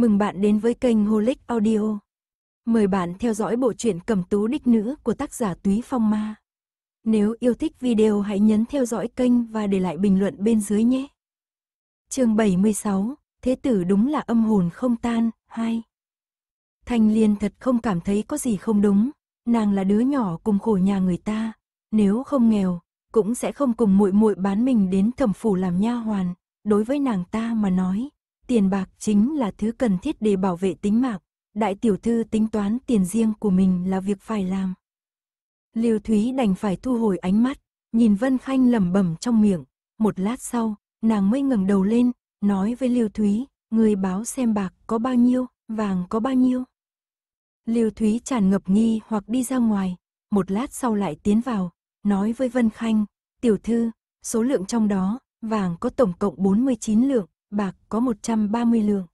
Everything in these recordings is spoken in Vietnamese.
Mừng bạn đến với kênh Holic Audio. Mời bạn theo dõi bộ truyện Cẩm Tú Đích Nữ của tác giả Túy Phong Ma. Nếu yêu thích video hãy nhấn theo dõi kênh và để lại bình luận bên dưới nhé. Chương 76, Thế tử đúng là âm hồn không tan, 2. Thanh Liên thật không cảm thấy có gì không đúng, nàng là đứa nhỏ cùng khổ nhà người ta, nếu không nghèo cũng sẽ không cùng muội muội bán mình đến thẩm phủ làm nha hoàn, đối với nàng ta mà nói, Tiền bạc chính là thứ cần thiết để bảo vệ tính mạng. Đại tiểu thư tính toán tiền riêng của mình là việc phải làm. Liêu Thúy đành phải thu hồi ánh mắt, nhìn Vân Khanh lẩm bẩm trong miệng. Một lát sau, nàng mới ngẩng đầu lên, nói với Liêu Thúy, người báo xem bạc có bao nhiêu, vàng có bao nhiêu. Liêu Thúy tràn ngập nghi hoặc đi ra ngoài, một lát sau lại tiến vào, nói với Vân Khanh, tiểu thư, số lượng trong đó, vàng có tổng cộng 49 lượng, bạc có 130 lượng.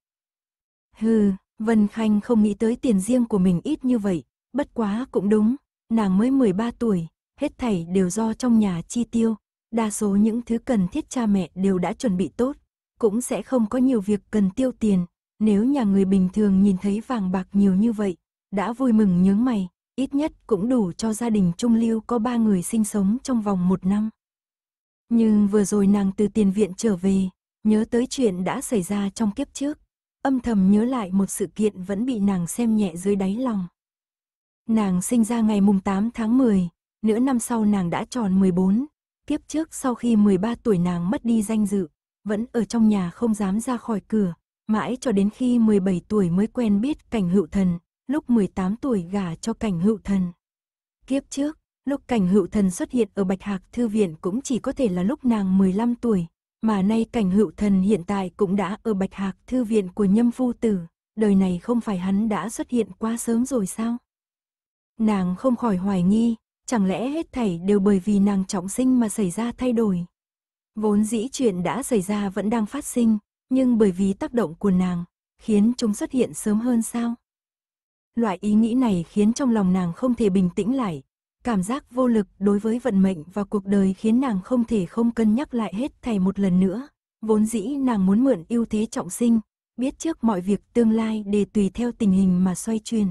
Hừ, Vân Khanh không nghĩ tới tiền riêng của mình ít như vậy, bất quá cũng đúng, nàng mới 13 tuổi, hết thảy đều do trong nhà chi tiêu, đa số những thứ cần thiết cha mẹ đều đã chuẩn bị tốt, cũng sẽ không có nhiều việc cần tiêu tiền, nếu nhà người bình thường nhìn thấy vàng bạc nhiều như vậy, đã vui mừng nhướng mày, ít nhất cũng đủ cho gia đình trung lưu có ba người sinh sống trong vòng một năm. Nhưng vừa rồi nàng từ tiền viện trở về, Nhớ tới chuyện đã xảy ra trong kiếp trước, âm thầm nhớ lại một sự kiện vẫn bị nàng xem nhẹ dưới đáy lòng. Nàng sinh ra ngày mùng 8 tháng 10, nửa năm sau nàng đã tròn 14, kiếp trước sau khi 13 tuổi nàng mất đi danh dự, vẫn ở trong nhà không dám ra khỏi cửa, mãi cho đến khi 17 tuổi mới quen biết cảnh hữu thần, lúc 18 tuổi gả cho cảnh hữu thần. Kiếp trước, lúc cảnh hữu thần xuất hiện ở Bạch Hạc Thư Viện cũng chỉ có thể là lúc nàng 15 tuổi, mà nay cảnh hữu thần hiện tại cũng đã ở Bạch Hạc Thư Viện của Nhâm Phu Tử, đời này không phải hắn đã xuất hiện quá sớm rồi sao? Nàng không khỏi hoài nghi, chẳng lẽ hết thảy đều bởi vì nàng trọng sinh mà xảy ra thay đổi? Vốn dĩ chuyện đã xảy ra vẫn đang phát sinh, nhưng bởi vì tác động của nàng, khiến chúng xuất hiện sớm hơn sao? Loại ý nghĩ này khiến trong lòng nàng không thể bình tĩnh lại, Cảm giác vô lực đối với vận mệnh và cuộc đời khiến nàng không thể không cân nhắc lại hết thảy một lần nữa. Vốn dĩ nàng muốn mượn ưu thế trọng sinh, biết trước mọi việc tương lai để tùy theo tình hình mà xoay chuyển.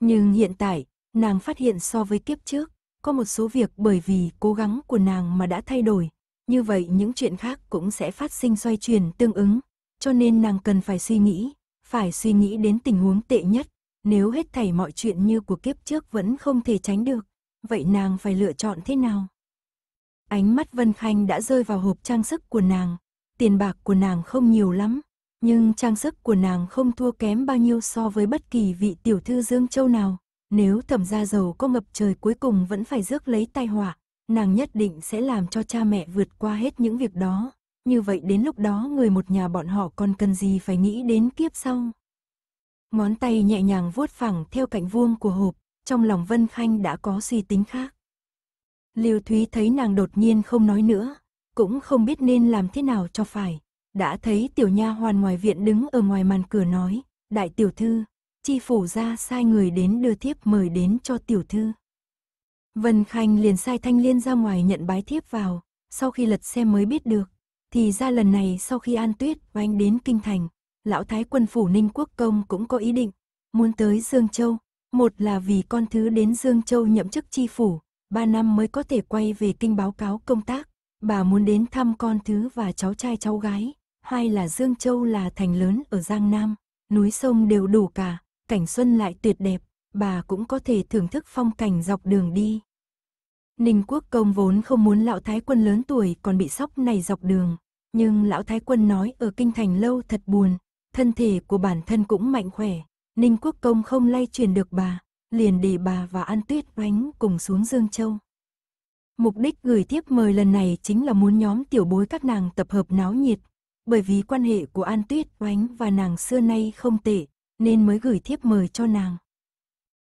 Nhưng hiện tại, nàng phát hiện so với kiếp trước, có một số việc bởi vì cố gắng của nàng mà đã thay đổi. Như vậy những chuyện khác cũng sẽ phát sinh xoay chuyển tương ứng, cho nên nàng cần phải suy nghĩ, phải suy nghĩ đến tình huống tệ nhất, nếu hết thảy mọi chuyện như của kiếp trước vẫn không thể tránh được, vậy nàng phải lựa chọn thế nào? Ánh mắt Vân Khanh đã rơi vào hộp trang sức của nàng. Tiền bạc của nàng không nhiều lắm, nhưng trang sức của nàng không thua kém bao nhiêu so với bất kỳ vị tiểu thư Dương Châu nào. Nếu thẩm gia giàu có ngập trời cuối cùng vẫn phải rước lấy tai họa, nàng nhất định sẽ làm cho cha mẹ vượt qua hết những việc đó. Như vậy đến lúc đó người một nhà bọn họ còn cần gì phải nghĩ đến kiếp sau. Ngón tay nhẹ nhàng vuốt phẳng theo cạnh vuông của hộp, trong lòng Vân Khanh đã có suy tính khác. Liêu Thúy thấy nàng đột nhiên không nói nữa, cũng không biết nên làm thế nào cho phải. Đã thấy tiểu nha hoàn ngoài viện đứng ở ngoài màn cửa nói, đại tiểu thư, chi phủ ra sai người đến đưa thiếp mời đến cho tiểu thư. Vân Khanh liền sai Thanh Liên ra ngoài nhận bái thiếp vào, sau khi lật xem mới biết được, thì ra lần này sau khi An Tuyết oanh đến Kinh Thành, lão thái quân phủ Ninh Quốc Công cũng có ý định, muốn tới Dương Châu, một là vì con thứ đến Dương Châu nhậm chức chi phủ, ba năm mới có thể quay về kinh báo cáo công tác, bà muốn đến thăm con thứ và cháu trai cháu gái, hai là Dương Châu là thành lớn ở Giang Nam, núi sông đều đủ cả, cảnh xuân lại tuyệt đẹp, bà cũng có thể thưởng thức phong cảnh dọc đường đi. Ninh Quốc Công vốn không muốn lão thái quân lớn tuổi còn bị sóc này dọc đường, nhưng lão thái quân nói ở kinh thành lâu thật buồn, thân thể của bản thân cũng mạnh khỏe, Ninh Quốc Công không lay truyền được bà, liền để bà và An Tuyết oánh cùng xuống Dương Châu. Mục đích gửi tiếp mời lần này chính là muốn nhóm tiểu bối các nàng tập hợp náo nhiệt, bởi vì quan hệ của An Tuyết oánh và nàng xưa nay không tệ, nên mới gửi thiếp mời cho nàng.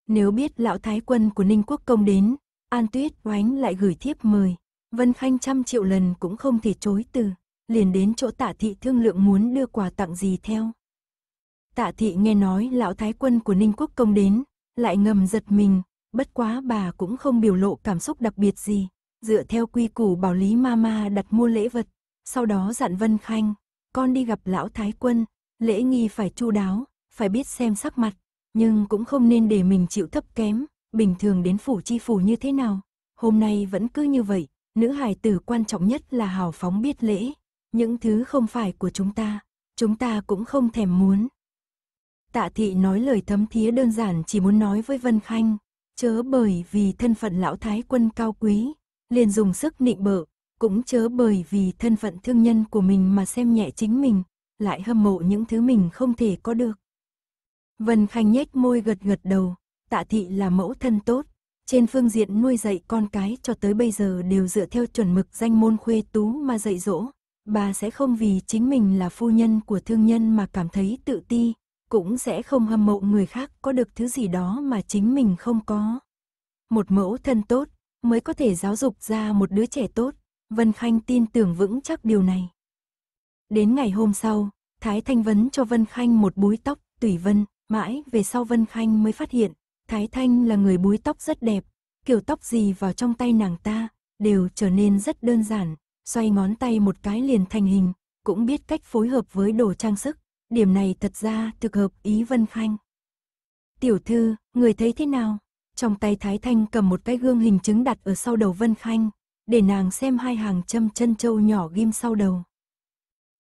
Nếu biết lão thái quân của Ninh Quốc Công đến, An Tuyết oánh lại gửi thiếp mời, Vân Khanh trăm triệu lần cũng không thể chối từ liền đến chỗ tạ thị thương lượng muốn đưa quà tặng gì theo. Tạ thị nghe nói lão thái quân của Ninh Quốc công đến, lại ngầm giật mình, bất quá bà cũng không biểu lộ cảm xúc đặc biệt gì, dựa theo quy củ bảo lý mama đặt mua lễ vật, sau đó dặn Vân Khanh, con đi gặp lão thái quân, lễ nghi phải chu đáo, phải biết xem sắc mặt, nhưng cũng không nên để mình chịu thấp kém, bình thường đến phủ chi phủ như thế nào, hôm nay vẫn cứ như vậy, nữ hài tử quan trọng nhất là hào phóng biết lễ, những thứ không phải của chúng ta, chúng ta cũng không thèm muốn. Tạ thị nói lời thấm thía đơn giản chỉ muốn nói với Vân Khanh, chớ bởi vì thân phận lão thái quân cao quý, liền dùng sức nịnh bợ, cũng chớ bởi vì thân phận thương nhân của mình mà xem nhẹ chính mình, lại hâm mộ những thứ mình không thể có được. Vân Khanh nhếch môi gật gật đầu, tạ thị là mẫu thân tốt, trên phương diện nuôi dạy con cái cho tới bây giờ đều dựa theo chuẩn mực danh môn khuê tú mà dạy dỗ, Bà sẽ không vì chính mình là phu nhân của thương nhân mà cảm thấy tự ti, cũng sẽ không hâm mộ người khác có được thứ gì đó mà chính mình không có. Một mẫu thân tốt mới có thể giáo dục ra một đứa trẻ tốt, Vân Khanh tin tưởng vững chắc điều này. Đến ngày hôm sau, Thái Thanh vấn cho Vân Khanh một búi tóc, tùy vân, mãi về sau Vân Khanh mới phát hiện, Thái Thanh là người búi tóc rất đẹp, kiểu tóc gì vào trong tay nàng ta, đều trở nên rất đơn giản, xoay ngón tay một cái liền thành hình, cũng biết cách phối hợp với đồ trang sức, điểm này thật ra thực hợp ý Vân Khanh. Tiểu thư, người thấy thế nào? Trong tay Thái Thanh cầm một cái gương hình chứng đặt ở sau đầu Vân Khanh, để nàng xem hai hàng châm chân châu nhỏ ghim sau đầu.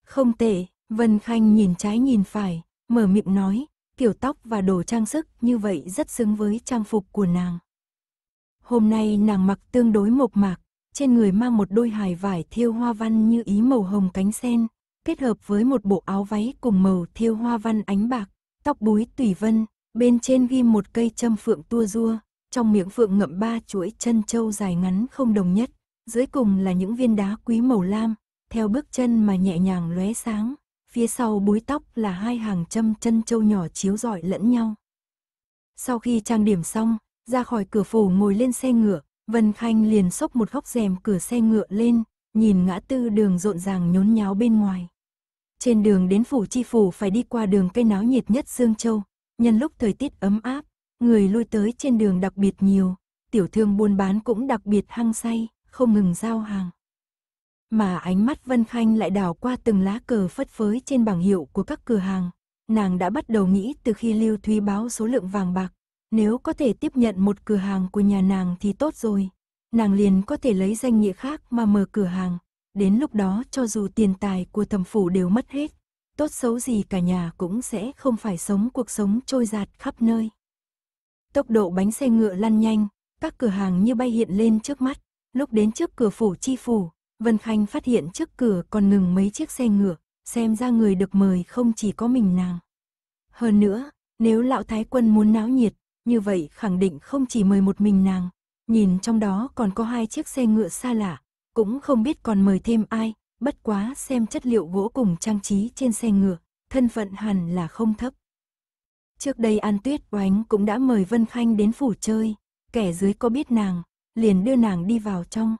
Không tệ, Vân Khanh nhìn trái nhìn phải, mở miệng nói, kiểu tóc và đồ trang sức như vậy rất xứng với trang phục của nàng. Hôm nay nàng mặc tương đối mộc mạc, trên người mang một đôi hài vải thiêu hoa văn như ý màu hồng cánh sen, kết hợp với một bộ áo váy cùng màu thiêu hoa văn ánh bạc, tóc búi tùy vân, bên trên ghi một cây châm phượng tua rua, trong miệng phượng ngậm ba chuỗi chân châu dài ngắn không đồng nhất, dưới cùng là những viên đá quý màu lam, theo bước chân mà nhẹ nhàng lóe sáng, phía sau búi tóc là hai hàng châm chân châu nhỏ chiếu rọi lẫn nhau. Sau khi trang điểm xong, ra khỏi cửa phủ ngồi lên xe ngựa, Vân Khanh liền sốc một góc rèm cửa xe ngựa lên, nhìn ngã tư đường rộn ràng nhốn nháo bên ngoài. Trên đường đến phủ chi phủ phải đi qua đường cây náo nhiệt nhất Dương Châu, nhân lúc thời tiết ấm áp, người lui tới trên đường đặc biệt nhiều, tiểu thương buôn bán cũng đặc biệt hăng say, không ngừng giao hàng. Mà ánh mắt Vân Khanh lại đảo qua từng lá cờ phất phới trên bảng hiệu của các cửa hàng, nàng đã bắt đầu nghĩ từ khi Lưu Thúy báo số lượng vàng bạc, nếu có thể tiếp nhận một cửa hàng của nhà nàng thì tốt rồi. Nàng liền có thể lấy danh nghĩa khác mà mở cửa hàng. Đến lúc đó cho dù tiền tài của thẩm phủ đều mất hết, tốt xấu gì cả nhà cũng sẽ không phải sống cuộc sống trôi giạt khắp nơi. Tốc độ bánh xe ngựa lăn nhanh, các cửa hàng như bay hiện lên trước mắt. Lúc đến trước cửa phủ chi phủ, Vân Khanh phát hiện trước cửa còn ngừng mấy chiếc xe ngựa, xem ra người được mời không chỉ có mình nàng. Hơn nữa, nếu lão thái quân muốn náo nhiệt, như vậy khẳng định không chỉ mời một mình nàng, nhìn trong đó còn có hai chiếc xe ngựa xa lạ, cũng không biết còn mời thêm ai, bất quá xem chất liệu gỗ cùng trang trí trên xe ngựa, thân phận hẳn là không thấp. Trước đây An Tuyết Oánh cũng đã mời Vân Khanh đến phủ chơi, kẻ dưới có biết nàng, liền đưa nàng đi vào trong.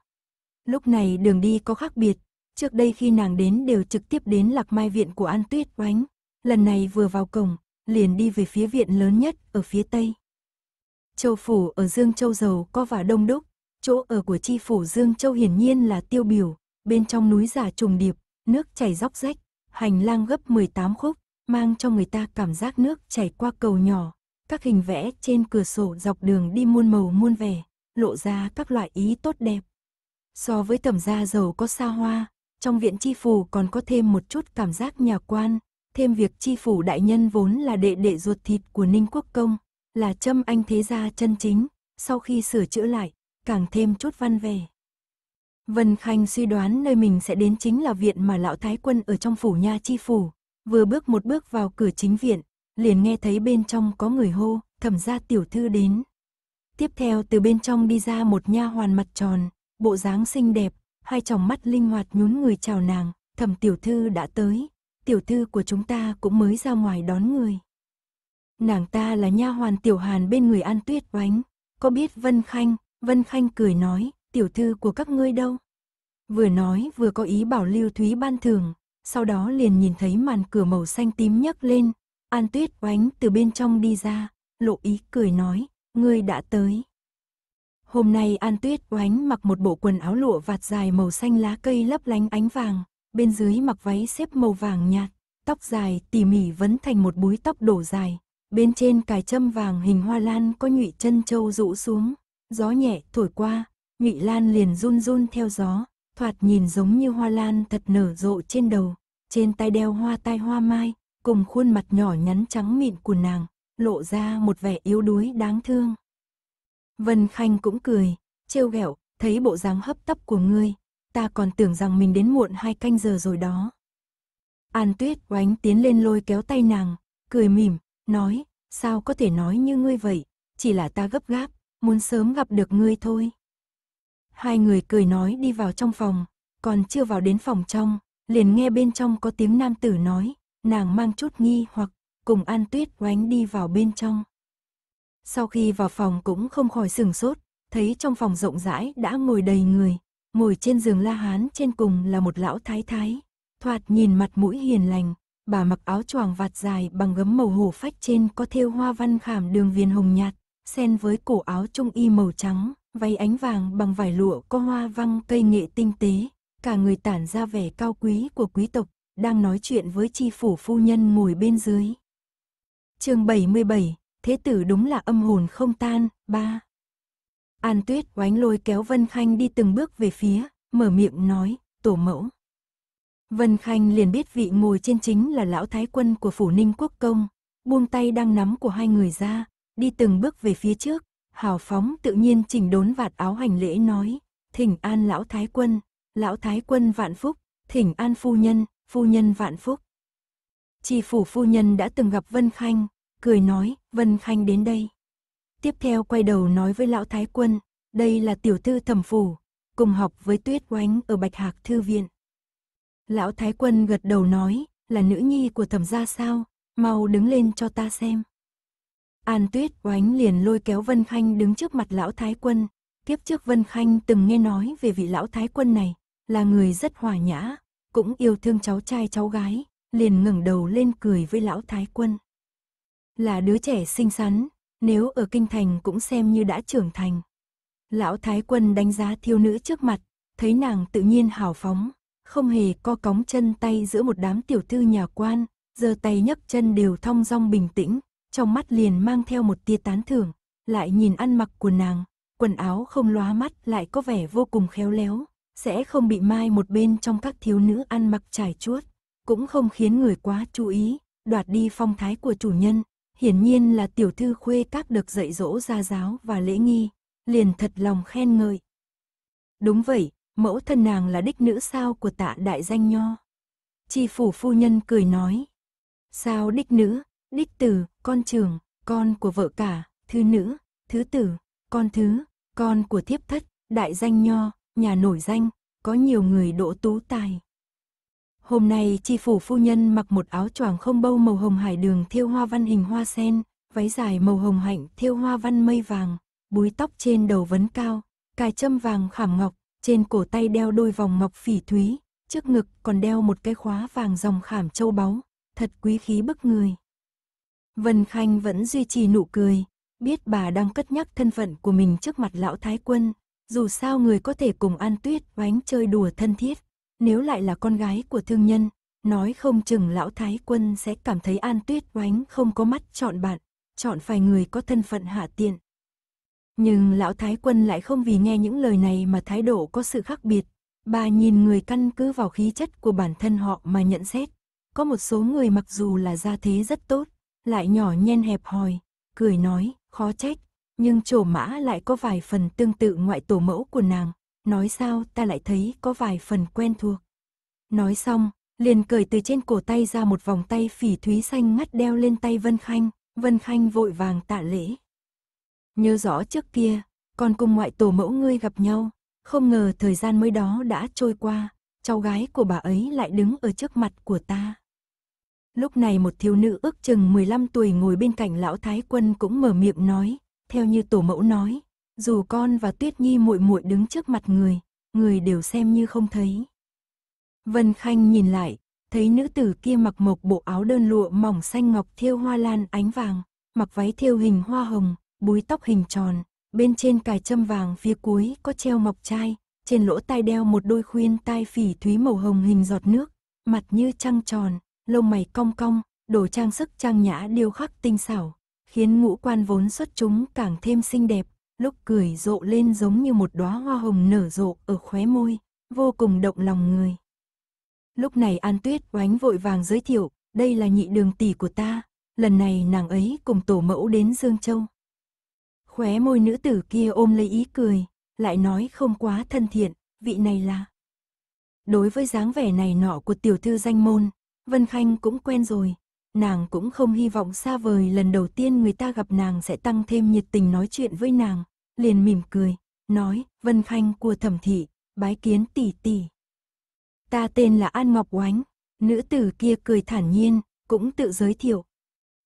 Lúc này đường đi có khác biệt, trước đây khi nàng đến đều trực tiếp đến lạc mai viện của An Tuyết Oánh, lần này vừa vào cổng, liền đi về phía viện lớn nhất ở phía tây. Châu phủ ở Dương Châu giàu có và đông đúc, chỗ ở của chi phủ Dương Châu hiển nhiên là tiêu biểu, bên trong núi giả trùng điệp, nước chảy dốc rách, hành lang gấp 18 khúc, mang cho người ta cảm giác nước chảy qua cầu nhỏ, các hình vẽ trên cửa sổ dọc đường đi muôn màu muôn vẻ, lộ ra các loại ý tốt đẹp. So với tẩm gia giàu có xa hoa, trong viện chi phủ còn có thêm một chút cảm giác nhà quan, thêm việc chi phủ đại nhân vốn là đệ đệ ruột thịt của Ninh Quốc Công, là châm anh thế gia chân chính, sau khi sửa chữa lại, càng thêm chút văn về. Vân Khanh suy đoán nơi mình sẽ đến chính là viện mà lão thái quân ở trong phủ nha chi phủ, vừa bước một bước vào cửa chính viện, liền nghe thấy bên trong có người hô, thẩm gia tiểu thư đến. Tiếp theo từ bên trong đi ra một nha hoàn mặt tròn, bộ dáng xinh đẹp, hai tròng mắt linh hoạt nhún người chào nàng, thẩm tiểu thư đã tới, tiểu thư của chúng ta cũng mới ra ngoài đón người nàng ta là nha hoàn tiểu hàn bên người An Tuyết oánh. Có biết Vân Khanh, Vân Khanh cười nói, tiểu thư của các ngươi đâu? Vừa nói vừa có ý bảo Lưu Thúy ban thường. sau đó liền nhìn thấy màn cửa màu xanh tím nhấc lên, An Tuyết oánh từ bên trong đi ra, lộ ý cười nói, ngươi đã tới. Hôm nay An Tuyết oánh mặc một bộ quần áo lụa vạt dài màu xanh lá cây lấp lánh ánh vàng, bên dưới mặc váy xếp màu vàng nhạt, tóc dài tỉ mỉ vấn thành một búi tóc đổ dài, Bên trên cài châm vàng hình hoa lan có nhụy chân châu rũ xuống, gió nhẹ thổi qua, nhụy lan liền run run theo gió, thoạt nhìn giống như hoa lan thật nở rộ trên đầu, trên tay đeo hoa tai hoa mai, cùng khuôn mặt nhỏ nhắn trắng mịn của nàng, lộ ra một vẻ yếu đuối đáng thương. Vân Khanh cũng cười, trêu ghẹo, thấy bộ dáng hấp tấp của ngươi, ta còn tưởng rằng mình đến muộn hai canh giờ rồi đó. An Tuyết oánh tiến lên lôi kéo tay nàng, cười mỉm, nói, sao có thể nói như ngươi vậy, chỉ là ta gấp gáp, muốn sớm gặp được ngươi thôi. Hai người cười nói đi vào trong phòng, còn chưa vào đến phòng trong, liền nghe bên trong có tiếng nam tử nói, nàng mang chút nghi hoặc cùng An Tuyết oánh đi vào bên trong. Sau khi vào phòng cũng không khỏi sừng sốt, thấy trong phòng rộng rãi đã ngồi đầy người, ngồi trên giường La Hán trên cùng là một lão thái thái, thoạt nhìn mặt mũi hiền lành, bà mặc áo choàng vạt dài bằng gấm màu hổ phách trên có thêu hoa văn khảm đường viền hồng nhạt, xen với cổ áo trung y màu trắng, váy ánh vàng bằng vải lụa có hoa văn cây nghệ tinh tế, cả người tản ra vẻ cao quý của quý tộc, đang nói chuyện với chi phủ phu nhân ngồi bên dưới. chương 77, thế tử đúng là âm hồn không tan, ba. An Tuyết oánh lôi kéo Vân Khanh đi từng bước về phía, mở miệng nói, tổ mẫu, Vân Khanh liền biết vị ngồi trên chính là lão thái quân của phủ ninh quốc công, buông tay đang nắm của hai người ra, đi từng bước về phía trước, hào phóng tự nhiên chỉnh đốn vạt áo hành lễ nói, thỉnh an lão thái quân, lão thái quân vạn phúc, thỉnh an phu nhân, phu nhân vạn phúc. Chi phủ phu nhân đã từng gặp Vân Khanh, cười nói, Vân Khanh đến đây. Tiếp theo quay đầu nói với lão thái quân, đây là tiểu thư thẩm phủ, cùng học với tuyết oánh ở Bạch Hạc Thư Viện. Lão Thái Quân gật đầu nói, là nữ nhi của thẩm gia sao, mau đứng lên cho ta xem. An Tuyết oánh liền lôi kéo Vân Khanh đứng trước mặt Lão Thái Quân. Kiếp trước Vân Khanh từng nghe nói về vị Lão Thái Quân này, là người rất hòa nhã, cũng yêu thương cháu trai cháu gái, liền ngẩng đầu lên cười với Lão Thái Quân. Là đứa trẻ xinh xắn, nếu ở Kinh Thành cũng xem như đã trưởng thành. Lão Thái Quân đánh giá thiêu nữ trước mặt, thấy nàng tự nhiên hào phóng, không hề co cóng chân tay giữa một đám tiểu thư nhà quan, giơ tay nhấc chân đều thong dong bình tĩnh, trong mắt liền mang theo một tia tán thưởng, lại nhìn ăn mặc của nàng, quần áo không lóa mắt lại có vẻ vô cùng khéo léo, sẽ không bị mai một bên trong các thiếu nữ ăn mặc trải chuốt, cũng không khiến người quá chú ý, đoạt đi phong thái của chủ nhân, hiển nhiên là tiểu thư khuê các được dạy dỗ gia giáo và lễ nghi, liền thật lòng khen ngợi. Đúng vậy, mẫu thân nàng là đích nữ sao của tạ đại danh nho. Chi phủ phu nhân cười nói, sao đích nữ, đích tử, con trưởng, con của vợ cả, thứ nữ, thứ tử, con thứ, con của thiếp thất, đại danh nho, nhà nổi danh, có nhiều người đỗ tú tài. Hôm nay chi phủ phu nhân mặc một áo choàng không bâu màu hồng hải đường thiêu hoa văn hình hoa sen, váy dài màu hồng hạnh thiêu hoa văn mây vàng, búi tóc trên đầu vấn cao, cài châm vàng khảm ngọc, trên cổ tay đeo đôi vòng ngọc phỉ thúy, trước ngực còn đeo một cái khóa vàng dòng khảm châu báu, thật quý khí bức người. Vân Khanh vẫn duy trì nụ cười, biết bà đang cất nhắc thân phận của mình trước mặt lão thái quân, dù sao người có thể cùng An Tuyết oánh chơi đùa thân thiết, nếu lại là con gái của thương nhân, nói không chừng lão thái quân sẽ cảm thấy An Tuyết oánh không có mắt chọn bạn, chọn phải người có thân phận hạ tiện, nhưng lão Thái Quân lại không vì nghe những lời này mà thái độ có sự khác biệt. Bà nhìn người căn cứ vào khí chất của bản thân họ mà nhận xét. Có một số người mặc dù là gia thế rất tốt, lại nhỏ nhen hẹp hòi, cười nói, khó trách, nhưng trổ mã lại có vài phần tương tự ngoại tổ mẫu của nàng, nói sao ta lại thấy có vài phần quen thuộc. Nói xong, liền cởi từ trên cổ tay ra một vòng tay phỉ thúy xanh ngắt đeo lên tay Vân Khanh, Vân Khanh vội vàng tạ lễ. Nhớ rõ trước kia, con cùng ngoại tổ mẫu ngươi gặp nhau, không ngờ thời gian mới đó đã trôi qua, cháu gái của bà ấy lại đứng ở trước mặt của ta. Lúc này một thiếu nữ ước chừng 15 tuổi ngồi bên cạnh lão thái quân cũng mở miệng nói, theo như tổ mẫu nói, dù con và Tuyết Nhi muội muội đứng trước mặt người, người đều xem như không thấy. Vân Khanh nhìn lại, thấy nữ tử kia mặc một bộ áo đơn lụa mỏng xanh ngọc thiêu hoa lan ánh vàng, mặc váy thiêu hình hoa hồng, búi tóc hình tròn, bên trên cài châm vàng phía cuối có treo mọc trai, trên lỗ tai đeo một đôi khuyên tai phỉ thúy màu hồng hình giọt nước, mặt như trăng tròn, lông mày cong cong, đồ trang sức trang nhã điêu khắc tinh xảo, khiến ngũ quan vốn xuất chúng càng thêm xinh đẹp, lúc cười rộ lên giống như một đóa hoa hồng nở rộ ở khóe môi, vô cùng động lòng người. Lúc này An Tuyết oánh vội vàng giới thiệu, đây là nhị đường tỷ của ta, lần này nàng ấy cùng tổ mẫu đến Dương Châu, Khóe môi nữ tử kia ôm lấy ý cười, lại nói không quá thân thiện, vị này là. Đối với dáng vẻ này nọ của tiểu thư danh môn, Vân Khanh cũng quen rồi, nàng cũng không hy vọng xa vời lần đầu tiên người ta gặp nàng sẽ tăng thêm nhiệt tình nói chuyện với nàng, liền mỉm cười, nói, Vân Khanh của thẩm thị, bái kiến tỷ tỷ. Ta tên là An Ngọc Oánh, nữ tử kia cười thản nhiên, cũng tự giới thiệu.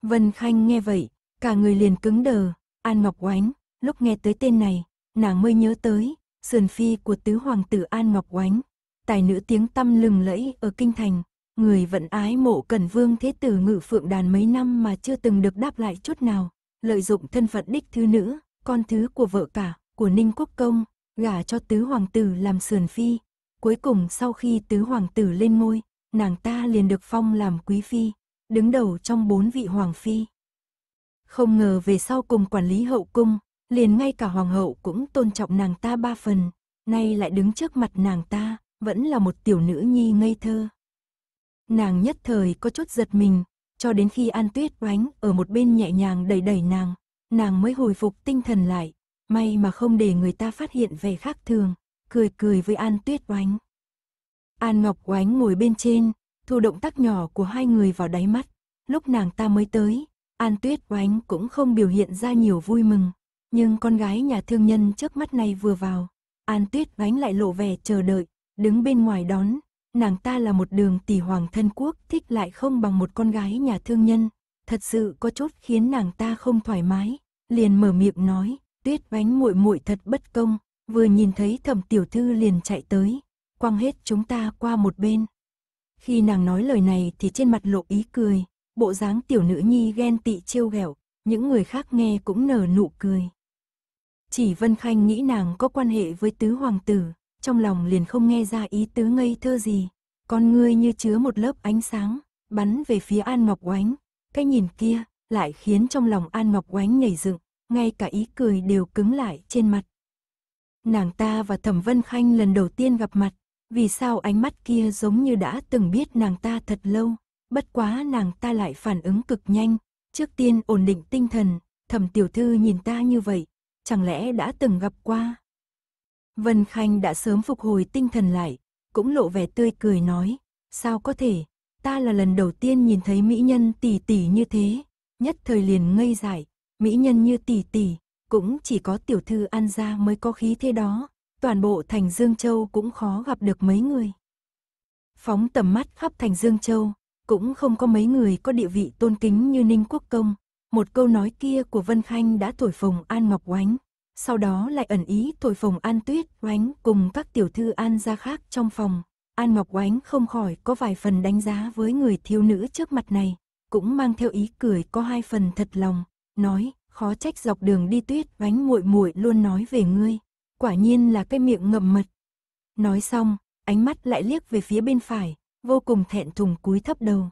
Vân Khanh nghe vậy, cả người liền cứng đờ, An Ngọc Oánh, lúc nghe tới tên này, nàng mới nhớ tới, sườn phi của tứ hoàng tử An Ngọc Oánh, tài nữ tiếng tăm lừng lẫy ở kinh thành, người vẫn ái mộ Cần Vương thế tử Ngự Phượng đàn mấy năm mà chưa từng được đáp lại chút nào, lợi dụng thân phận đích thứ nữ, con thứ của vợ cả, của Ninh Quốc công, gả cho tứ hoàng tử làm sườn phi. Cuối cùng sau khi tứ hoàng tử lên ngôi, nàng ta liền được phong làm quý phi, đứng đầu trong bốn vị hoàng phi. Không ngờ về sau cùng quản lý hậu cung, liền ngay cả hoàng hậu cũng tôn trọng nàng ta ba phần, nay lại đứng trước mặt nàng ta, vẫn là một tiểu nữ nhi ngây thơ. Nàng nhất thời có chút giật mình, cho đến khi An Tuyết oánh ở một bên nhẹ nhàng đẩy đẩy nàng, nàng mới hồi phục tinh thần lại, may mà không để người ta phát hiện vẻ khác thường, cười cười với An Tuyết oánh. An Ngọc oánh ngồi bên trên, thu động tác nhỏ của hai người vào đáy mắt, lúc nàng ta mới tới, An Tuyết Oánh cũng không biểu hiện ra nhiều vui mừng. Nhưng con gái nhà thương nhân trước mắt này vừa vào. An Tuyết Oánh lại lộ vẻ chờ đợi, đứng bên ngoài đón. Nàng ta là một đường tỷ hoàng thân quốc thích lại không bằng một con gái nhà thương nhân. Thật sự có chốt khiến nàng ta không thoải mái. Liền mở miệng nói, Tuyết Oánh muội muội thật bất công. Vừa nhìn thấy thẩm tiểu thư liền chạy tới. Quăng hết chúng ta qua một bên. Khi nàng nói lời này thì trên mặt lộ ý cười, bộ dáng tiểu nữ nhi ghen tị trêu ghẹo, những người khác nghe cũng nở nụ cười. Chỉ Vân Khanh nghĩ nàng có quan hệ với tứ hoàng tử, trong lòng liền không nghe ra ý tứ ngây thơ gì, con ngươi như chứa một lớp ánh sáng, bắn về phía An Ngọc Oánh, cái nhìn kia lại khiến trong lòng An Ngọc Oánh nhảy dựng, ngay cả ý cười đều cứng lại trên mặt. Nàng ta và Thẩm Vân Khanh lần đầu tiên gặp mặt, vì sao ánh mắt kia giống như đã từng biết nàng ta thật lâu. Bất quá nàng ta lại phản ứng cực nhanh, trước tiên ổn định tinh thần, thẩm tiểu thư nhìn ta như vậy, chẳng lẽ đã từng gặp qua. Vân Khanh đã sớm phục hồi tinh thần lại, cũng lộ vẻ tươi cười nói, sao có thể, ta là lần đầu tiên nhìn thấy mỹ nhân tỷ tỷ như thế, nhất thời liền ngây dại, mỹ nhân như tỷ tỷ, cũng chỉ có tiểu thư An gia mới có khí thế đó, toàn bộ thành Dương Châu cũng khó gặp được mấy người. Phóng tầm mắt khắp thành Dương Châu, cũng không có mấy người có địa vị tôn kính như Ninh Quốc Công. Một câu nói kia của Vân Khanh đã thổi phồng An Ngọc Oánh, sau đó lại ẩn ý thổi phồng An Tuyết Oánh cùng các tiểu thư An gia khác trong phòng. An Ngọc Oánh không khỏi có vài phần đánh giá với người thiếu nữ trước mặt này, cũng mang theo ý cười có hai phần thật lòng, nói, khó trách dọc đường đi tuyết oánh muội muội luôn nói về ngươi, quả nhiên là cái miệng ngậm mật. Nói xong, ánh mắt lại liếc về phía bên phải, vô cùng thẹn thùng cúi thấp đầu.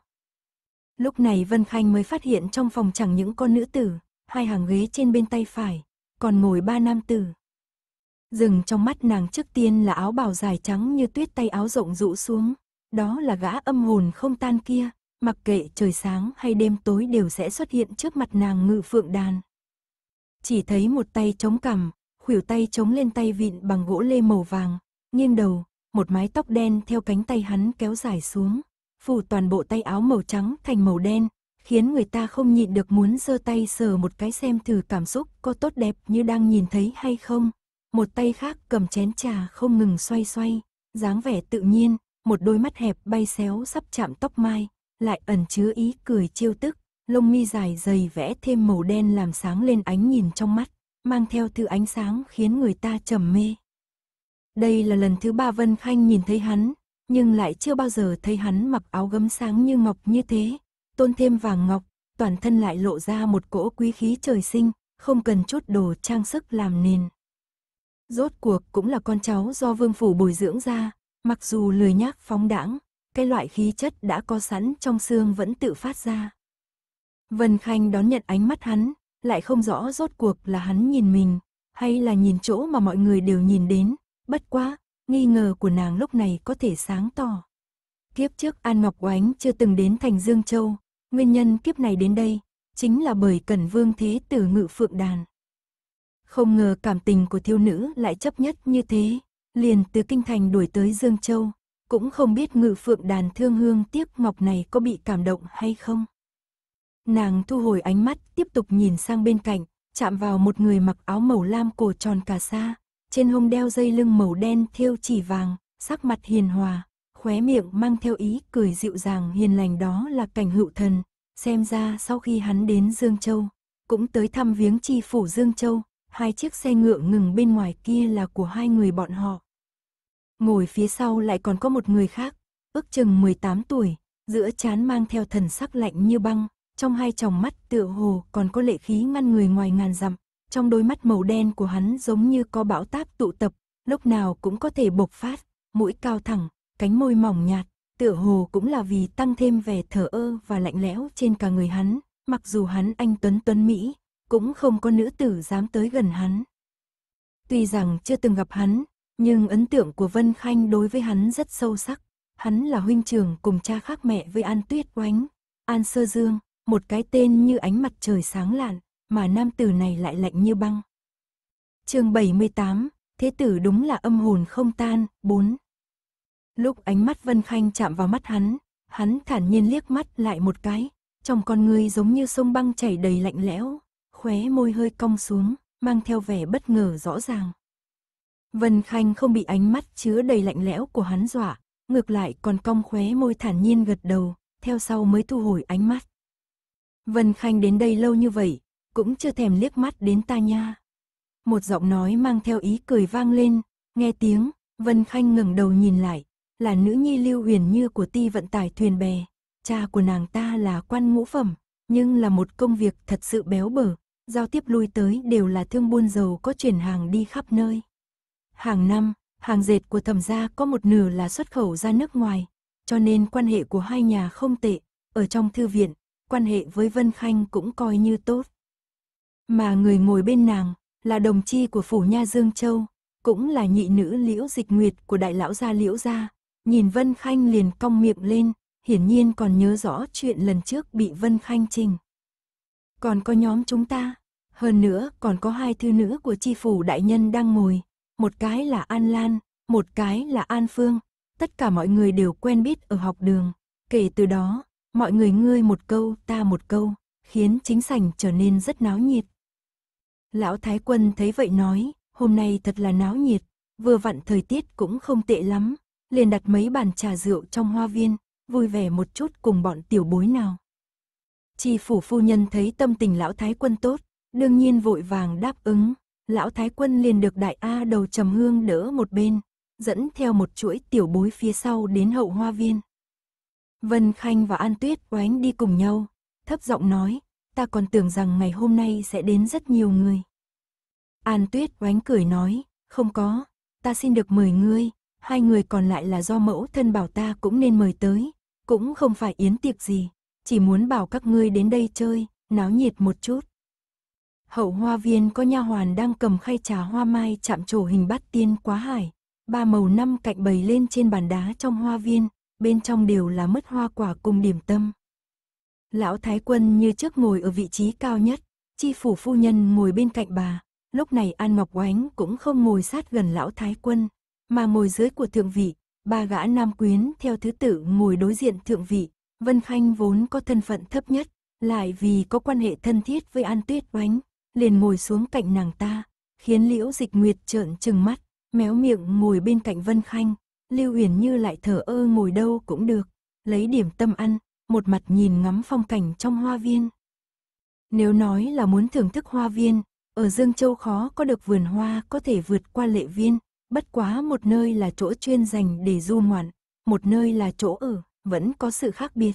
Lúc này Vân Khanh mới phát hiện trong phòng chẳng những con nữ tử, hai hàng ghế trên bên tay phải, còn ngồi ba nam tử. Dừng trong mắt nàng trước tiên là áo bào dài trắng như tuyết tay áo rộng rũ xuống, đó là gã âm hồn không tan kia, mặc kệ trời sáng hay đêm tối đều sẽ xuất hiện trước mặt nàng ngự phượng đàn. Chỉ thấy một tay chống cằm, khuỷu tay chống lên tay vịn bằng gỗ lê màu vàng, nghiêng đầu, một mái tóc đen theo cánh tay hắn kéo dài xuống, phủ toàn bộ tay áo màu trắng thành màu đen, khiến người ta không nhịn được muốn giơ tay sờ một cái xem thử cảm xúc có tốt đẹp như đang nhìn thấy hay không. Một tay khác cầm chén trà không ngừng xoay xoay, dáng vẻ tự nhiên, một đôi mắt hẹp bay xéo sắp chạm tóc mai, lại ẩn chứa ý cười chiêu tức, lông mi dài dày vẽ thêm màu đen làm sáng lên ánh nhìn trong mắt, mang theo thứ ánh sáng khiến người ta trầm mê. Đây là lần thứ ba Vân Khanh nhìn thấy hắn, nhưng lại chưa bao giờ thấy hắn mặc áo gấm sáng như ngọc như thế, tôn thêm vàng ngọc, toàn thân lại lộ ra một cỗ quý khí trời sinh, không cần chút đồ trang sức làm nền. Rốt cuộc cũng là con cháu do vương phủ bồi dưỡng ra, mặc dù lười nhác phóng đãng, cái loại khí chất đã có sẵn trong xương vẫn tự phát ra. Vân Khanh đón nhận ánh mắt hắn, lại không rõ rốt cuộc là hắn nhìn mình, hay là nhìn chỗ mà mọi người đều nhìn đến, Bất quá, nghi ngờ của nàng lúc này có thể sáng tỏ. Kiếp trước An Ngọc Oánh chưa từng đến thành Dương Châu, nguyên nhân kiếp này đến đây chính là bởi Cẩn Vương Thế Tử Ngự Phượng Đàn. Không ngờ cảm tình của thiêu nữ lại chấp nhất như thế, liền từ Kinh Thành đuổi tới Dương Châu, cũng không biết Ngự Phượng Đàn thương hương tiếc ngọc này có bị cảm động hay không. Nàng thu hồi ánh mắt, tiếp tục nhìn sang bên cạnh, chạm vào một người mặc áo màu lam cổ tròn cà sa, trên hông đeo dây lưng màu đen thêu chỉ vàng, sắc mặt hiền hòa, khóe miệng mang theo ý cười dịu dàng hiền lành đó là cảnh hữu thần, xem ra sau khi hắn đến Dương Châu, cũng tới thăm viếng tri phủ Dương Châu, hai chiếc xe ngựa ngừng bên ngoài kia là của hai người bọn họ. Ngồi phía sau lại còn có một người khác, ước chừng 18 tuổi, giữa chán mang theo thần sắc lạnh như băng, trong hai tròng mắt tựa hồ còn có lệ khí ngăn người ngoài ngàn dặm trong đôi mắt màu đen của hắn giống như có bão táp tụ tập, lúc nào cũng có thể bộc phát, mũi cao thẳng, cánh môi mỏng nhạt, tựa hồ cũng là vì tăng thêm vẻ thở ơ và lạnh lẽo trên cả người hắn, mặc dù hắn anh tuấn tuấn Mỹ, cũng không có nữ tử dám tới gần hắn. Tuy rằng chưa từng gặp hắn, nhưng ấn tượng của Vân Khanh đối với hắn rất sâu sắc. Hắn là huynh trưởng cùng cha khác mẹ với An Tuyết Oánh, An Sơ Dương, một cái tên như ánh mặt trời sáng lạn, mà nam tử này lại lạnh như băng. chương 78, thế tử đúng là âm hồn không tan, 4. Lúc ánh mắt Vân Khanh chạm vào mắt hắn, hắn thản nhiên liếc mắt lại một cái, trong con ngươi giống như sông băng chảy đầy lạnh lẽo, khóe môi hơi cong xuống, mang theo vẻ bất ngờ rõ ràng. Vân Khanh không bị ánh mắt chứa đầy lạnh lẽo của hắn dọa, ngược lại còn cong khóe môi thản nhiên gật đầu, theo sau mới thu hồi ánh mắt. Vân Khanh đến đây lâu như vậy, cũng chưa thèm liếc mắt đến ta nha. Một giọng nói mang theo ý cười vang lên, nghe tiếng, Vân Khanh ngẩng đầu nhìn lại, là nữ nhi lưu huyền như của ti vận tải thuyền bè. Cha của nàng ta là quan ngũ phẩm, nhưng là một công việc thật sự béo bở, giao tiếp lui tới đều là thương buôn dầu có chuyển hàng đi khắp nơi. Hàng năm, hàng dệt của thẩm gia có một nửa là xuất khẩu ra nước ngoài, cho nên quan hệ của hai nhà không tệ, ở trong thư viện, quan hệ với Vân Khanh cũng coi như tốt. Mà người ngồi bên nàng, là đồng chi của phủ nha Dương Châu, cũng là nhị nữ liễu dịch nguyệt của đại lão gia liễu gia. Nhìn Vân Khanh liền cong miệng lên, hiển nhiên còn nhớ rõ chuyện lần trước bị Vân Khanh trình. Còn có nhóm chúng ta, hơn nữa còn có hai thư nữ của chi phủ đại nhân đang ngồi, một cái là An Lan, một cái là An Phương, tất cả mọi người đều quen biết ở học đường. Kể từ đó, mọi người ngươi một câu ta một câu, khiến chính sảnh trở nên rất náo nhiệt. Lão Thái Quân thấy vậy nói, hôm nay thật là náo nhiệt, vừa vặn thời tiết cũng không tệ lắm, liền đặt mấy bàn trà rượu trong hoa viên, vui vẻ một chút cùng bọn tiểu bối nào. Chi phủ phu nhân thấy tâm tình lão Thái Quân tốt, đương nhiên vội vàng đáp ứng, lão Thái Quân liền được đại A đầu trầm hương đỡ một bên, dẫn theo một chuỗi tiểu bối phía sau đến hậu hoa viên. Vân Khanh và An Tuyết oánh đi cùng nhau, thấp giọng nói, ta còn tưởng rằng ngày hôm nay sẽ đến rất nhiều người. An Tuyết oánh cười nói, không có, ta xin được mời ngươi, hai người còn lại là do mẫu thân bảo ta cũng nên mời tới, cũng không phải yến tiệc gì, chỉ muốn bảo các ngươi đến đây chơi, náo nhiệt một chút. Hậu hoa viên có nha hoàn đang cầm khay trà hoa mai chạm trổ hình bát tiên quá hải, ba màu năm cạnh bày lên trên bàn đá trong hoa viên, bên trong đều là mứt hoa quả cùng điểm tâm. Lão Thái Quân như trước ngồi ở vị trí cao nhất, chi phủ phu nhân ngồi bên cạnh bà. Lúc này An Ngọc Oánh cũng không ngồi sát gần Lão Thái Quân, mà ngồi dưới của thượng vị, ba gã nam quyến theo thứ tự ngồi đối diện thượng vị. Vân Khanh vốn có thân phận thấp nhất, lại vì có quan hệ thân thiết với An Tuyết Oánh, liền ngồi xuống cạnh nàng ta, khiến Liễu Dịch Nguyệt trợn trừng mắt, méo miệng ngồi bên cạnh Vân Khanh. Lưu Uyển Như lại thở ơ ngồi đâu cũng được, lấy điểm tâm ăn, một mặt nhìn ngắm phong cảnh trong hoa viên. Nếu nói là muốn thưởng thức hoa viên, ở Dương Châu khó có được vườn hoa có thể vượt qua lệ viên, bất quá một nơi là chỗ chuyên dành để du ngoạn, một nơi là chỗ ở, vẫn có sự khác biệt.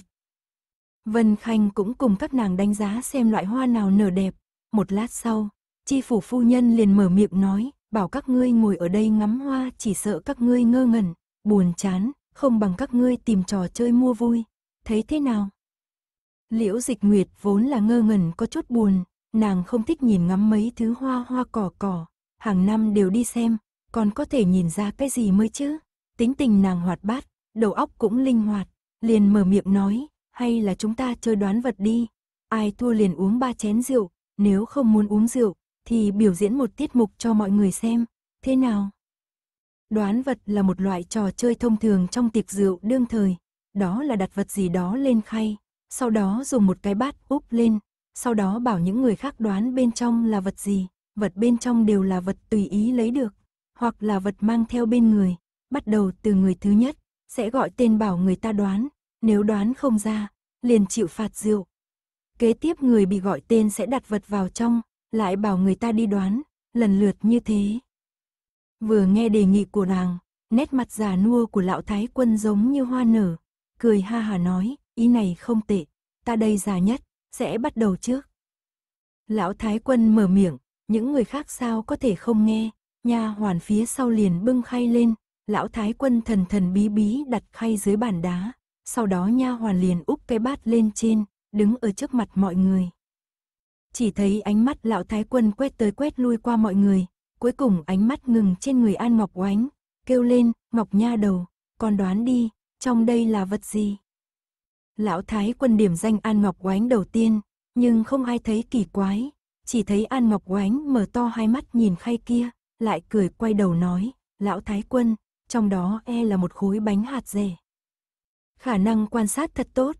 Vân Khanh cũng cùng các nàng đánh giá xem loại hoa nào nở đẹp, một lát sau, chi phủ phu nhân liền mở miệng nói, bảo các ngươi ngồi ở đây ngắm hoa chỉ sợ các ngươi ngơ ngẩn, buồn chán, không bằng các ngươi tìm trò chơi mua vui, thấy thế nào? Liễu dịch nguyệt vốn là ngơ ngẩn có chút buồn, nàng không thích nhìn ngắm mấy thứ hoa hoa cỏ cỏ, hàng năm đều đi xem, còn có thể nhìn ra cái gì mới chứ? Tính tình nàng hoạt bát, đầu óc cũng linh hoạt, liền mở miệng nói, hay là chúng ta chơi đoán vật đi, ai thua liền uống ba chén rượu, nếu không muốn uống rượu, thì biểu diễn một tiết mục cho mọi người xem, thế nào? Đoán vật là một loại trò chơi thông thường trong tiệc rượu đương thời, đó là đặt vật gì đó lên khay, sau đó dùng một cái bát úp lên, sau đó bảo những người khác đoán bên trong là vật gì, vật bên trong đều là vật tùy ý lấy được, hoặc là vật mang theo bên người, bắt đầu từ người thứ nhất, sẽ gọi tên bảo người ta đoán, nếu đoán không ra, liền chịu phạt rượu. Kế tiếp người bị gọi tên sẽ đặt vật vào trong, lại bảo người ta đi đoán, lần lượt như thế. Vừa nghe đề nghị của nàng, nét mặt già nua của lão thái quân giống như hoa nở, cười ha hà nói, ý này không tệ, ta đây già nhất, sẽ bắt đầu trước. Lão Thái Quân mở miệng, những người khác sao có thể không nghe, nha hoàn phía sau liền bưng khay lên, lão Thái Quân thần thần bí bí đặt khay dưới bàn đá, sau đó nha hoàn liền úp cái bát lên trên, đứng ở trước mặt mọi người. Chỉ thấy ánh mắt lão Thái Quân quét tới quét lui qua mọi người, cuối cùng ánh mắt ngừng trên người An Ngọc Oánh, kêu lên, Ngọc Nha đầu, con đoán đi, trong đây là vật gì? Lão Thái quân điểm danh An Ngọc quánh đầu tiên, nhưng không ai thấy kỳ quái, chỉ thấy An Ngọc quánh mở to hai mắt nhìn khay kia, lại cười quay đầu nói, Lão Thái quân, trong đó e là một khối bánh hạt dẻ. Khả năng quan sát thật tốt.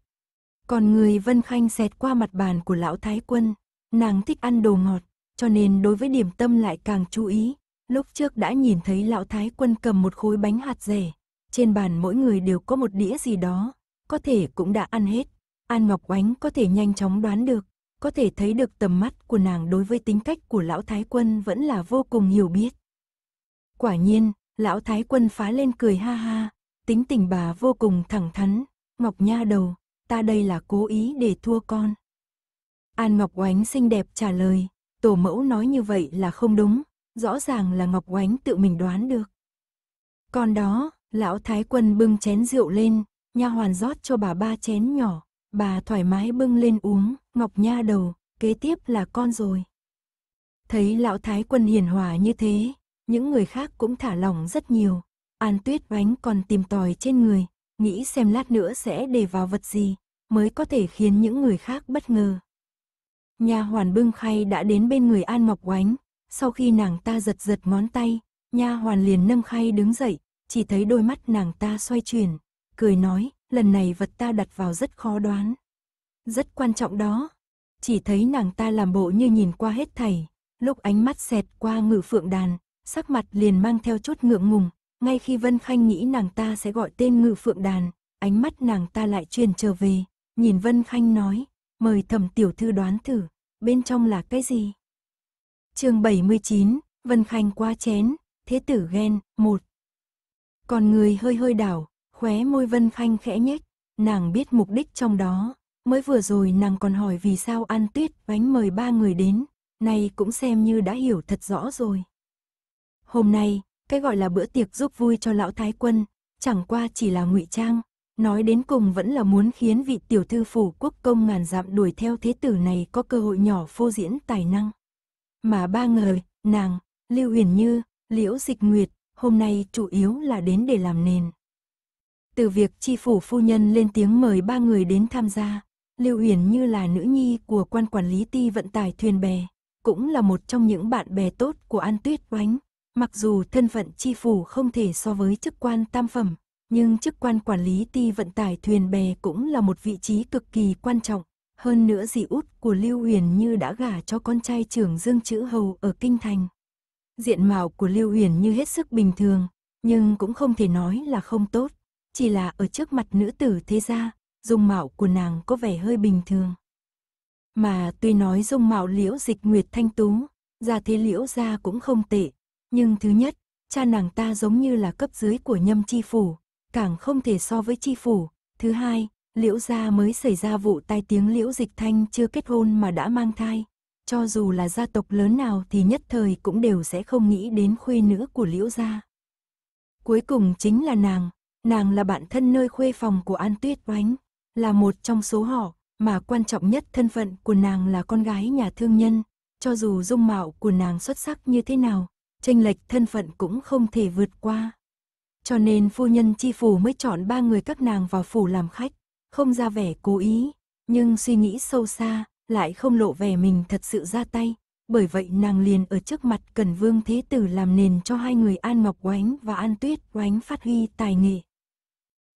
Còn người Vân Khanh xẹt qua mặt bàn của Lão Thái quân, nàng thích ăn đồ ngọt, cho nên đối với điểm tâm lại càng chú ý. Lúc trước đã nhìn thấy lão thái quân cầm một khối bánh hạt rẻ, trên bàn mỗi người đều có một đĩa gì đó, có thể cũng đã ăn hết. An Ngọc Oánh có thể nhanh chóng đoán được, có thể thấy được tầm mắt của nàng đối với tính cách của Lão Thái Quân vẫn là vô cùng hiểu biết. Quả nhiên, Lão Thái Quân phá lên cười ha ha, tính tình bà vô cùng thẳng thắn, Ngọc Nha đầu, ta đây là cố ý để thua con. An Ngọc Oánh xinh đẹp trả lời, tổ mẫu nói như vậy là không đúng, rõ ràng là Ngọc Oánh tự mình đoán được. Con đó, Lão Thái Quân bưng chén rượu lên, nha hoàn rót cho bà ba chén nhỏ, bà thoải mái bưng lên uống, Ngọc Nha đầu, kế tiếp là con rồi. Thấy lão Thái Quân hiền hòa như thế, những người khác cũng thả lỏng rất nhiều. An Tuyết bánh còn tìm tòi trên người, nghĩ xem lát nữa sẽ để vào vật gì mới có thể khiến những người khác bất ngờ. Nha hoàn bưng khay đã đến bên người An Ngọc Oánh, sau khi nàng ta giật giật ngón tay, nha hoàn liền nâng khay đứng dậy, chỉ thấy đôi mắt nàng ta xoay chuyển, cười nói, lần này vật ta đặt vào rất khó đoán. Rất quan trọng đó. Chỉ thấy nàng ta làm bộ như nhìn qua hết thầy, lúc ánh mắt xẹt qua ngự phượng đàn, sắc mặt liền mang theo chút ngượng ngùng, ngay khi Vân Khanh nghĩ nàng ta sẽ gọi tên ngự phượng đàn, ánh mắt nàng ta lại truyền trở về, nhìn Vân Khanh nói, mời thẩm tiểu thư đoán thử, bên trong là cái gì? chương 79, Vân Khanh qua chén, thế tử ghen, một còn người hơi hơi đảo, khóe môi Vân phanh khẽ nhếch, nàng biết mục đích trong đó. Mới vừa rồi nàng còn hỏi vì sao An Tuyết bánh mời ba người đến, nay cũng xem như đã hiểu thật rõ rồi. Hôm nay, cái gọi là bữa tiệc giúp vui cho lão thái quân, chẳng qua chỉ là ngụy trang, nói đến cùng vẫn là muốn khiến vị tiểu thư phủ quốc công ngàn dặm đuổi theo thế tử này có cơ hội nhỏ phô diễn tài năng. Mà ba người, nàng, Lưu Huyền Như, Liễu Dịch Nguyệt, hôm nay chủ yếu là đến để làm nền. Từ việc chi phủ phu nhân lên tiếng mời ba người đến tham gia, Lưu Uyển như là nữ nhi của quan quản lý ti vận tải thuyền bè, cũng là một trong những bạn bè tốt của An Tuyết Oánh. Mặc dù thân phận chi phủ không thể so với chức quan tam phẩm, nhưng chức quan quản lý ti vận tải thuyền bè cũng là một vị trí cực kỳ quan trọng. Hơn nữa dì út của Lưu Huyền như đã gả cho con trai trưởng Dương Chữ Hầu ở Kinh Thành diện mạo của Lưu Huyền như hết sức bình thường, nhưng cũng không thể nói là không tốt, chỉ là ở trước mặt nữ tử thế gia, dung mạo của nàng có vẻ hơi bình thường. Mà tuy nói dung mạo liễu dịch nguyệt thanh tú, ra thế liễu gia cũng không tệ, nhưng thứ nhất, cha nàng ta giống như là cấp dưới của nhâm chi phủ, càng không thể so với chi phủ. Thứ hai, liễu gia mới xảy ra vụ tai tiếng liễu dịch thanh chưa kết hôn mà đã mang thai, cho dù là gia tộc lớn nào thì nhất thời cũng đều sẽ không nghĩ đến khuê nữ của Liễu gia. Cuối cùng chính là nàng, nàng là bạn thân nơi khuê phòng của An Tuyết Oánh, là một trong số họ, mà quan trọng nhất thân phận của nàng là con gái nhà thương nhân, cho dù dung mạo của nàng xuất sắc như thế nào, tranh lệch thân phận cũng không thể vượt qua. Cho nên phu nhân chi phủ mới chọn ba người các nàng vào phủ làm khách, không ra vẻ cố ý, nhưng suy nghĩ sâu xa, lại không lộ vẻ mình thật sự ra tay, bởi vậy nàng liền ở trước mặt Cần Vương Thế Tử làm nền cho hai người An Ngọc Oánh và An Tuyết Oánh phát huy tài nghệ.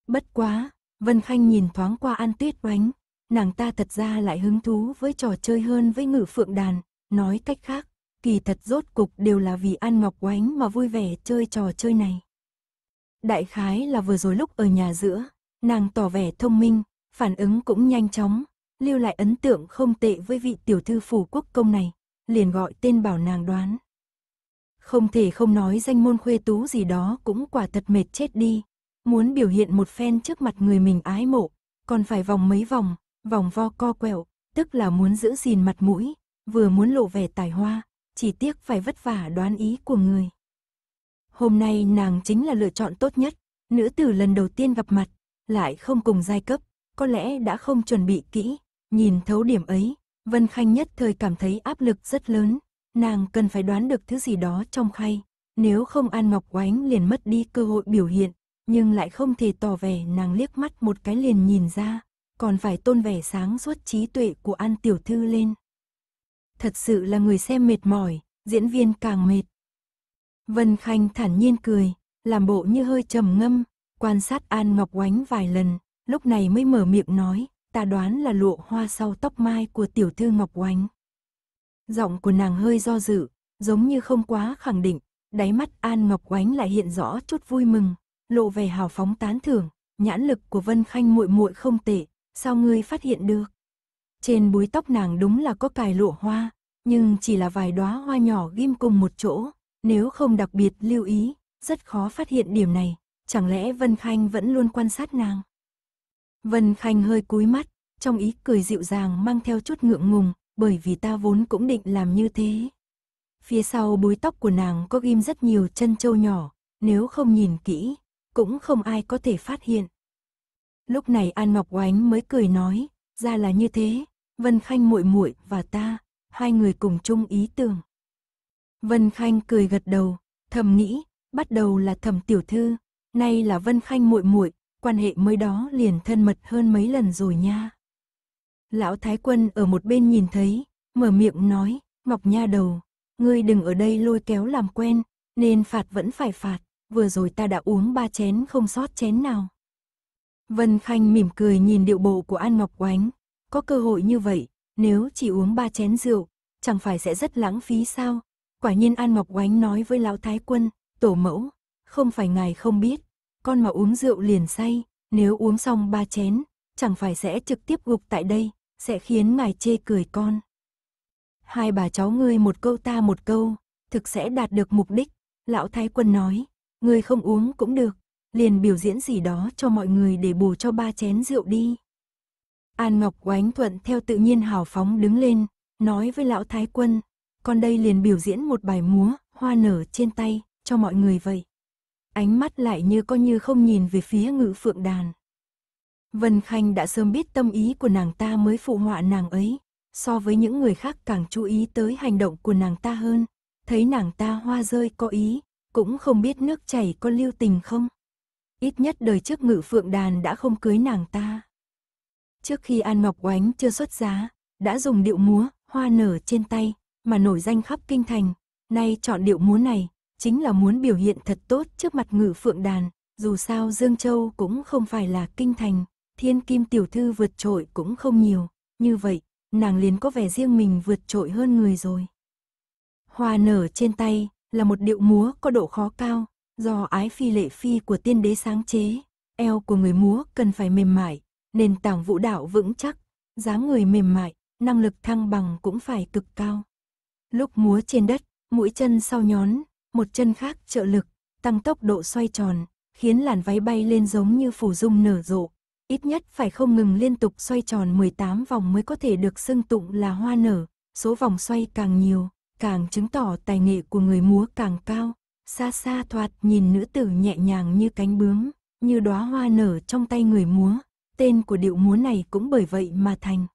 Bất quá, Vân Khanh nhìn thoáng qua An Tuyết Oánh, nàng ta thật ra lại hứng thú với trò chơi hơn với ngự phượng đàn, nói cách khác, kỳ thật rốt cục đều là vì An Ngọc Oánh mà vui vẻ chơi trò chơi này. Đại khái là vừa rồi lúc ở nhà giữa, nàng tỏ vẻ thông minh, phản ứng cũng nhanh chóng, lưu lại ấn tượng không tệ với vị tiểu thư phủ quốc công này, liền gọi tên bảo nàng đoán. Không thể không nói danh môn khuê tú gì đó cũng quả thật mệt chết đi, muốn biểu hiện một phen trước mặt người mình ái mộ, còn phải vòng mấy vòng, vòng vo co quẹo, tức là muốn giữ gìn mặt mũi, vừa muốn lộ vẻ tài hoa, chỉ tiếc phải vất vả đoán ý của người. Hôm nay nàng chính là lựa chọn tốt nhất, nữ tử lần đầu tiên gặp mặt, lại không cùng giai cấp, có lẽ đã không chuẩn bị kỹ, Nhìn thấu điểm ấy, Vân Khanh nhất thời cảm thấy áp lực rất lớn, nàng cần phải đoán được thứ gì đó trong khay, nếu không An Ngọc Oánh liền mất đi cơ hội biểu hiện, nhưng lại không thể tỏ vẻ nàng liếc mắt một cái liền nhìn ra, còn phải tôn vẻ sáng suốt trí tuệ của An Tiểu Thư lên. Thật sự là người xem mệt mỏi, diễn viên càng mệt. Vân Khanh thản nhiên cười, làm bộ như hơi trầm ngâm, quan sát An Ngọc Oánh vài lần, lúc này mới mở miệng nói, ta đoán là lụa hoa sau tóc mai của tiểu thư Ngọc Oánh. Giọng của nàng hơi do dự, giống như không quá khẳng định, đáy mắt An Ngọc Oánh lại hiện rõ chút vui mừng, lộ vẻ hào phóng tán thưởng, nhãn lực của Vân Khanh muội muội không tệ, sao ngươi phát hiện được? Trên búi tóc nàng đúng là có cài lụa hoa, nhưng chỉ là vài đóa hoa nhỏ ghim cùng một chỗ, nếu không đặc biệt lưu ý, rất khó phát hiện điểm này, chẳng lẽ Vân Khanh vẫn luôn quan sát nàng? Vân Khanh hơi cúi mắt, trong ý cười dịu dàng mang theo chút ngượng ngùng, bởi vì ta vốn cũng định làm như thế. Phía sau búi tóc của nàng có ghim rất nhiều chân châu nhỏ, nếu không nhìn kỹ, cũng không ai có thể phát hiện. Lúc này An Ngọc Oánh mới cười nói, ra là như thế, Vân Khanh muội muội và ta, hai người cùng chung ý tưởng. Vân Khanh cười gật đầu, thầm nghĩ, bắt đầu là thầm tiểu thư, nay là Vân Khanh muội muội, quan hệ mới đó liền thân mật hơn mấy lần rồi nha. Lão Thái Quân ở một bên nhìn thấy, mở miệng nói, Ngọc Nha đầu, ngươi đừng ở đây lôi kéo làm quen, nên phạt vẫn phải phạt, vừa rồi ta đã uống ba chén không sót chén nào. Vân Khanh mỉm cười nhìn điệu bộ của An Ngọc Oánh, có cơ hội như vậy, nếu chỉ uống ba chén rượu, chẳng phải sẽ rất lãng phí sao? Quả nhiên An Ngọc Oánh nói với Lão Thái Quân, tổ mẫu, không phải ngài không biết, con mà uống rượu liền say, nếu uống xong ba chén, chẳng phải sẽ trực tiếp gục tại đây, sẽ khiến ngài chê cười con. Hai bà cháu ngươi một câu ta một câu, thực sẽ đạt được mục đích, lão thái quân nói, ngươi không uống cũng được, liền biểu diễn gì đó cho mọi người để bù cho ba chén rượu đi. An Ngọc Oánh Thuận theo tự nhiên hào phóng đứng lên, nói với lão thái quân, con đây liền biểu diễn một bài múa, hoa nở trên tay, cho mọi người vậy ánh mắt lại như có như không nhìn về phía ngự phượng đàn. Vân Khanh đã sớm biết tâm ý của nàng ta mới phụ họa nàng ấy, so với những người khác càng chú ý tới hành động của nàng ta hơn, thấy nàng ta hoa rơi có ý, cũng không biết nước chảy có lưu tình không. Ít nhất đời trước ngự phượng đàn đã không cưới nàng ta. Trước khi An Ngọc Oánh chưa xuất giá, đã dùng điệu múa, hoa nở trên tay, mà nổi danh khắp kinh thành, nay chọn điệu múa này, chính là muốn biểu hiện thật tốt trước mặt ngự phượng đàn, dù sao Dương Châu cũng không phải là kinh thành, thiên kim tiểu thư vượt trội cũng không nhiều, như vậy, nàng liền có vẻ riêng mình vượt trội hơn người rồi. Hoa nở trên tay là một điệu múa có độ khó cao, do ái phi lệ phi của tiên đế sáng chế, eo của người múa cần phải mềm mại, nền tảng vũ đạo vững chắc, dáng người mềm mại, năng lực thăng bằng cũng phải cực cao. Lúc múa trên đất, mũi chân sau nhón, một chân khác trợ lực, tăng tốc độ xoay tròn, khiến làn váy bay lên giống như phủ dung nở rộ. Ít nhất phải không ngừng liên tục xoay tròn 18 vòng mới có thể được xưng tụng là hoa nở, số vòng xoay càng nhiều, càng chứng tỏ tài nghệ của người múa càng cao. Xa xa thoạt nhìn nữ tử nhẹ nhàng như cánh bướm, như đóa hoa nở trong tay người múa, tên của điệu múa này cũng bởi vậy mà thành.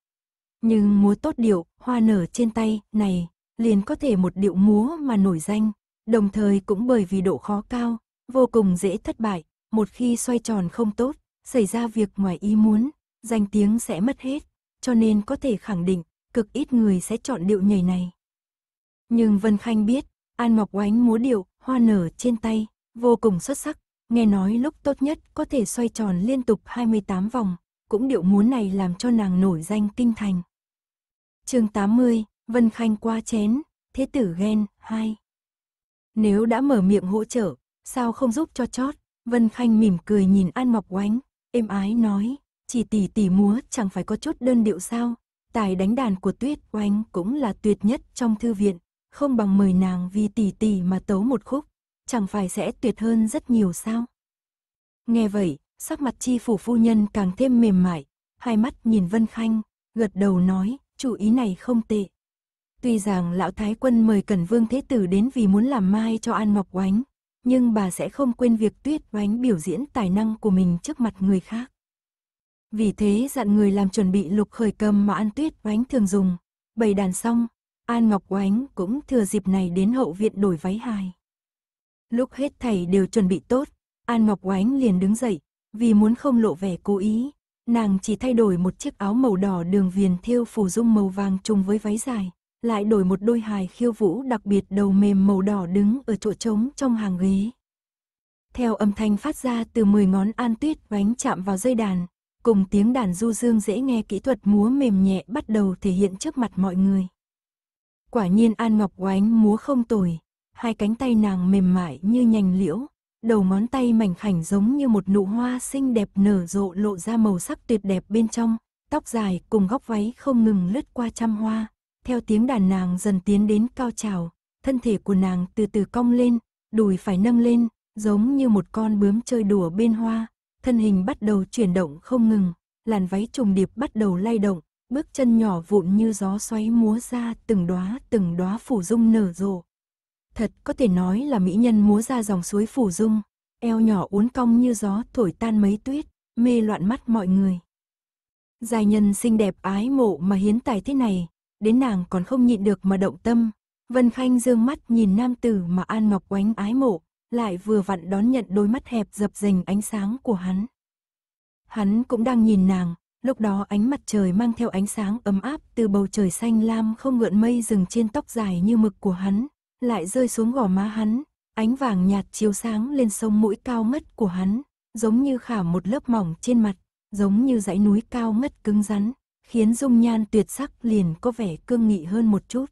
Nhưng múa tốt điệu, hoa nở trên tay này, liền có thể một điệu múa mà nổi danh, đồng thời cũng bởi vì độ khó cao, vô cùng dễ thất bại, một khi xoay tròn không tốt, xảy ra việc ngoài ý muốn, danh tiếng sẽ mất hết, cho nên có thể khẳng định, cực ít người sẽ chọn điệu nhảy này. Nhưng Vân Khanh biết, An Ngọc Oánh múa điệu, hoa nở trên tay, vô cùng xuất sắc, nghe nói lúc tốt nhất có thể xoay tròn liên tục 28 vòng, cũng điệu múa này làm cho nàng nổi danh kinh thành. chương 80, Vân Khanh qua chén, Thế tử ghen, 2 nếu đã mở miệng hỗ trợ, sao không giúp cho chót? Vân Khanh mỉm cười nhìn An Ngọc Oánh, êm ái nói, chỉ tỷ tỷ múa chẳng phải có chút đơn điệu sao? Tài đánh đàn của Tuyết Oánh cũng là tuyệt nhất trong thư viện, không bằng mời nàng vì tỷ tỷ mà tấu một khúc, chẳng phải sẽ tuyệt hơn rất nhiều sao? Nghe vậy, sắc mặt chi phủ phu nhân càng thêm mềm mại, hai mắt nhìn Vân Khanh, gật đầu nói, chủ ý này không tệ. Tuy rằng lão Thái Quân mời Cần Vương Thế Tử đến vì muốn làm mai cho An Ngọc Oánh, nhưng bà sẽ không quên việc Tuyết Oánh biểu diễn tài năng của mình trước mặt người khác. Vì thế dặn người làm chuẩn bị lục khởi cầm mà An Tuyết Oánh thường dùng, bày đàn xong, An Ngọc Oánh cũng thừa dịp này đến hậu viện đổi váy hài. Lúc hết thầy đều chuẩn bị tốt, An Ngọc Oánh liền đứng dậy, vì muốn không lộ vẻ cố ý, nàng chỉ thay đổi một chiếc áo màu đỏ đường viền thêu phủ dung màu vàng trùng với váy dài, lại đổi một đôi hài khiêu vũ đặc biệt đầu mềm màu đỏ đứng ở chỗ trống trong hàng ghế. Theo âm thanh phát ra từ 10 ngón an tuyết bánh chạm vào dây đàn, cùng tiếng đàn du dương dễ nghe kỹ thuật múa mềm nhẹ bắt đầu thể hiện trước mặt mọi người. Quả nhiên An Ngọc oánh múa không tồi, hai cánh tay nàng mềm mại như nhành liễu, đầu ngón tay mảnh khảnh giống như một nụ hoa xinh đẹp nở rộ lộ ra màu sắc tuyệt đẹp bên trong, tóc dài cùng góc váy không ngừng lướt qua trăm hoa, theo tiếng đàn nàng dần tiến đến cao trào, thân thể của nàng từ từ cong lên, đùi phải nâng lên, giống như một con bướm chơi đùa bên hoa, thân hình bắt đầu chuyển động không ngừng, làn váy trùng điệp bắt đầu lay động, bước chân nhỏ vụn như gió xoáy múa ra từng đóa từng đóa phủ dung nở rộ. Thật có thể nói là mỹ nhân múa ra dòng suối phủ dung, eo nhỏ uốn cong như gió thổi tan mấy tuyết, mê loạn mắt mọi người. Giai nhân xinh đẹp ái mộ mà hiến tài thế này, đến nàng còn không nhịn được mà động tâm. Vân Khanh dương mắt nhìn nam tử mà An Ngọc Oánh ái mộ, lại vừa vặn đón nhận đôi mắt hẹp dập dềnh ánh sáng của hắn. Hắn cũng đang nhìn nàng, lúc đó ánh mặt trời mang theo ánh sáng ấm áp từ bầu trời xanh lam không ngượn mây rừng trên tóc dài như mực của hắn, lại rơi xuống gò má hắn, ánh vàng nhạt chiếu sáng lên sông mũi cao ngất của hắn, giống như khả một lớp mỏng trên mặt, giống như dãy núi cao ngất cứng rắn khiến dung nhan tuyệt sắc liền có vẻ cương nghị hơn một chút.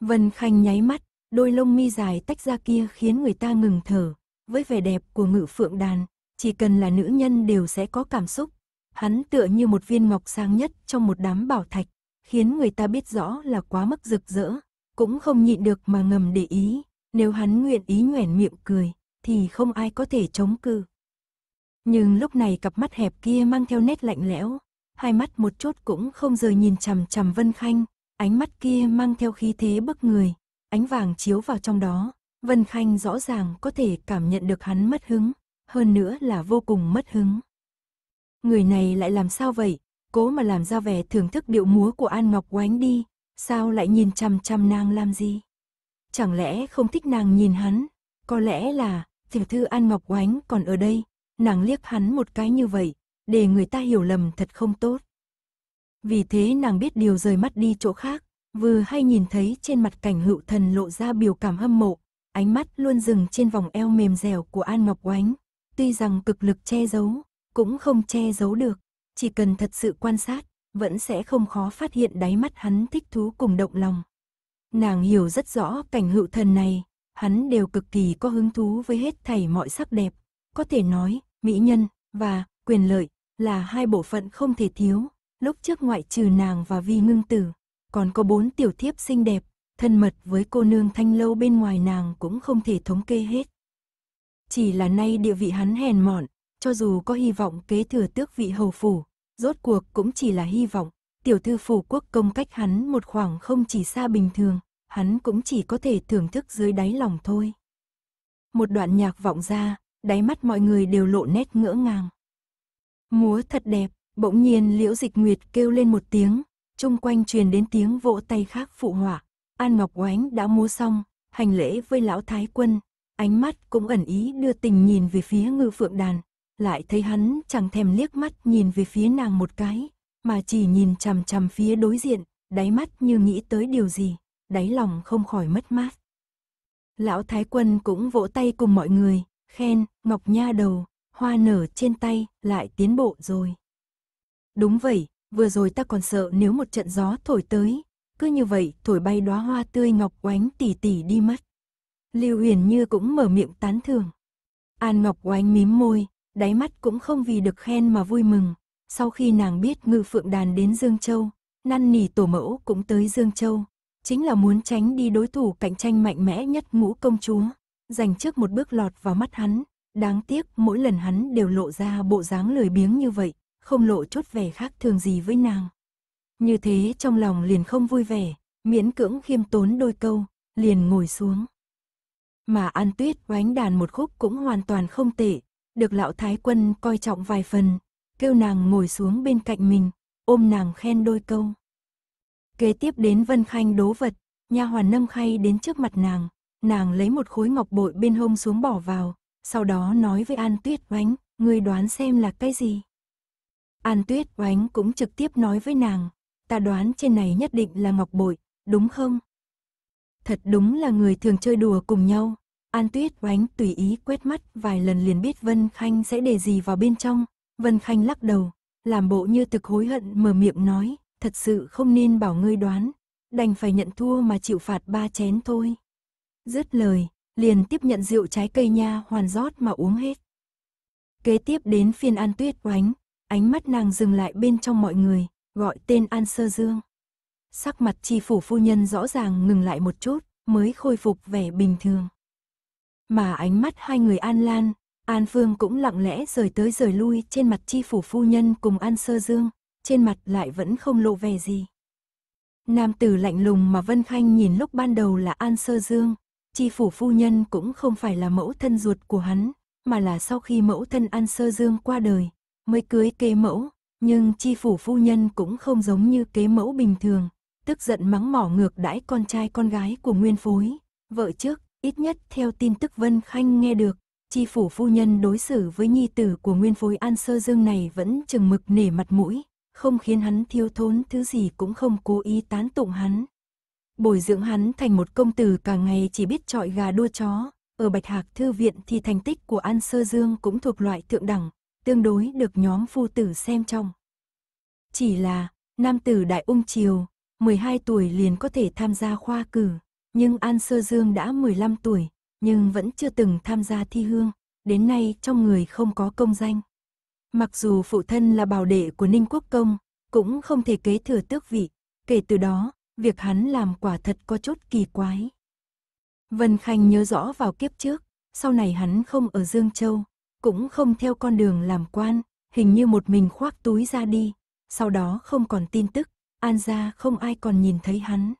Vân Khanh nháy mắt, đôi lông mi dài tách ra kia khiến người ta ngừng thở, với vẻ đẹp của ngự phượng đàn, chỉ cần là nữ nhân đều sẽ có cảm xúc. Hắn tựa như một viên ngọc sáng nhất trong một đám bảo thạch, khiến người ta biết rõ là quá mức rực rỡ, cũng không nhịn được mà ngầm để ý, nếu hắn nguyện ý nhoẻn miệng cười, thì không ai có thể chống cự. Nhưng lúc này cặp mắt hẹp kia mang theo nét lạnh lẽo, hai mắt một chút cũng không rời nhìn chằm chằm Vân Khanh, ánh mắt kia mang theo khí thế bức người, ánh vàng chiếu vào trong đó, Vân Khanh rõ ràng có thể cảm nhận được hắn mất hứng, hơn nữa là vô cùng mất hứng. Người này lại làm sao vậy, cố mà làm ra vẻ thưởng thức điệu múa của An Ngọc Oánh đi, sao lại nhìn chằm chằm nàng làm gì? Chẳng lẽ không thích nàng nhìn hắn, có lẽ là tiểu thư An Ngọc Oánh còn ở đây, nàng liếc hắn một cái như vậy, để người ta hiểu lầm thật không tốt. Vì thế nàng biết điều rời mắt đi chỗ khác, vừa hay nhìn thấy trên mặt cảnh hữu thần lộ ra biểu cảm hâm mộ, ánh mắt luôn dừng trên vòng eo mềm dẻo của An Ngọc Oánh, tuy rằng cực lực che giấu, cũng không che giấu được, chỉ cần thật sự quan sát, vẫn sẽ không khó phát hiện đáy mắt hắn thích thú cùng động lòng. Nàng hiểu rất rõ cảnh hữu thần này, hắn đều cực kỳ có hứng thú với hết thảy mọi sắc đẹp, có thể nói, mỹ nhân và quyền lợi là hai bộ phận không thể thiếu, lúc trước ngoại trừ nàng và vi ngưng tử, còn có bốn tiểu thiếp xinh đẹp, thân mật với cô nương thanh lâu bên ngoài nàng cũng không thể thống kê hết. Chỉ là nay địa vị hắn hèn mọn, cho dù có hy vọng kế thừa tước vị hầu phủ, rốt cuộc cũng chỉ là hy vọng, tiểu thư phủ quốc công cách hắn một khoảng không chỉ xa bình thường, hắn cũng chỉ có thể thưởng thức dưới đáy lòng thôi. Một đoạn nhạc vọng ra, đáy mắt mọi người đều lộ nét ngỡ ngàng. Múa thật đẹp, bỗng nhiên liễu dịch nguyệt kêu lên một tiếng, chung quanh truyền đến tiếng vỗ tay khác phụ họa. An Ngọc Oánh đã múa xong, hành lễ với lão thái quân, ánh mắt cũng ẩn ý đưa tình nhìn về phía ngư phượng đàn. Lại thấy hắn chẳng thèm liếc mắt nhìn về phía nàng một cái, mà chỉ nhìn chằm chằm phía đối diện, đáy mắt như nghĩ tới điều gì, đáy lòng không khỏi mất mát. Lão Thái Quân cũng vỗ tay cùng mọi người, khen, Ngọc Nha đầu, hoa nở trên tay, lại tiến bộ rồi. Đúng vậy, vừa rồi ta còn sợ nếu một trận gió thổi tới, cứ như vậy thổi bay đóa hoa tươi ngọc oánh tỉ tỉ đi mất. Lưu Huyền Như cũng mở miệng tán thưởng. An Ngọc Oánh mím môi, đáy mắt cũng không vì được khen mà vui mừng. Sau khi nàng biết ngư phượng đàn đến Dương Châu, năn nỉ tổ mẫu cũng tới Dương Châu. Chính là muốn tránh đi đối thủ cạnh tranh mạnh mẽ nhất ngũ công chúa, giành trước một bước lọt vào mắt hắn, Đáng tiếc mỗi lần hắn đều lộ ra bộ dáng lười biếng như vậy, không lộ chút vẻ khác thường gì với nàng. Như thế trong lòng liền không vui vẻ, miễn cưỡng khiêm tốn đôi câu, liền ngồi xuống. Mà An Tuyết oánh đàn một khúc cũng hoàn toàn không tệ, được lão thái quân coi trọng vài phần, kêu nàng ngồi xuống bên cạnh mình, ôm nàng khen đôi câu. Kế tiếp đến Vân Khanh đố vật, nha hoàn Nâm khay đến trước mặt nàng, nàng lấy một khối ngọc bội bên hông xuống bỏ vào, sau đó nói với An Tuyết Oánh, ngươi đoán xem là cái gì. An Tuyết Oánh cũng trực tiếp nói với nàng, ta đoán trên này nhất định là ngọc bội, đúng không? Thật đúng là người thường chơi đùa cùng nhau. An Tuyết Oánh tùy ý quét mắt vài lần liền biết Vân Khanh sẽ để gì vào bên trong. Vân Khanh lắc đầu, làm bộ như thực hối hận mở miệng nói, thật sự không nên bảo ngươi đoán, đành phải nhận thua mà chịu phạt ba chén thôi. Dứt lời, liền tiếp nhận rượu trái cây nha hoàn rót mà uống hết. Kế tiếp đến phiên An Tuyết oánh, ánh mắt nàng dừng lại bên trong mọi người, gọi tên An Sơ Dương. Sắc mặt chi phủ phu nhân rõ ràng ngừng lại một chút, mới khôi phục vẻ bình thường. Mà ánh mắt hai người An Lan, An Phương cũng lặng lẽ rời tới rời lui trên mặt chi phủ phu nhân cùng An Sơ Dương, trên mặt lại vẫn không lộ vẻ gì. Nam tử lạnh lùng mà Vân Khanh nhìn lúc ban đầu là An Sơ Dương, Chi phủ phu nhân cũng không phải là mẫu thân ruột của hắn, mà là sau khi mẫu thân An Sơ Dương qua đời, mới cưới kế mẫu, nhưng chi phủ phu nhân cũng không giống như kế mẫu bình thường, tức giận mắng mỏ ngược đãi con trai con gái của nguyên phối, vợ trước, ít nhất theo tin tức Vân Khanh nghe được, chi phủ phu nhân đối xử với nhi tử của nguyên phối An Sơ Dương này vẫn chừng mực nể mặt mũi, không khiến hắn thiếu thốn thứ gì cũng không cố ý tán tụng hắn, bồi dưỡng hắn thành một công tử cả ngày chỉ biết trọi gà đua chó. Ở Bạch Hạc Thư Viện thì thành tích của An Sơ Dương cũng thuộc loại thượng đẳng, tương đối được nhóm phu tử xem trọng. Chỉ là, nam tử Đại Ung Triều, 12 tuổi liền có thể tham gia khoa cử, nhưng An Sơ Dương đã 15 tuổi, nhưng vẫn chưa từng tham gia thi hương, đến nay trong người không có công danh. Mặc dù phụ thân là bảo đệ của Ninh Quốc Công, cũng không thể kế thừa tước vị, kể từ đó, việc hắn làm quả thật có chút kỳ quái. Vân Khanh nhớ rõ vào kiếp trước, sau này hắn không ở Dương Châu, cũng không theo con đường làm quan, hình như một mình khoác túi ra đi, sau đó không còn tin tức, An gia không ai còn nhìn thấy hắn.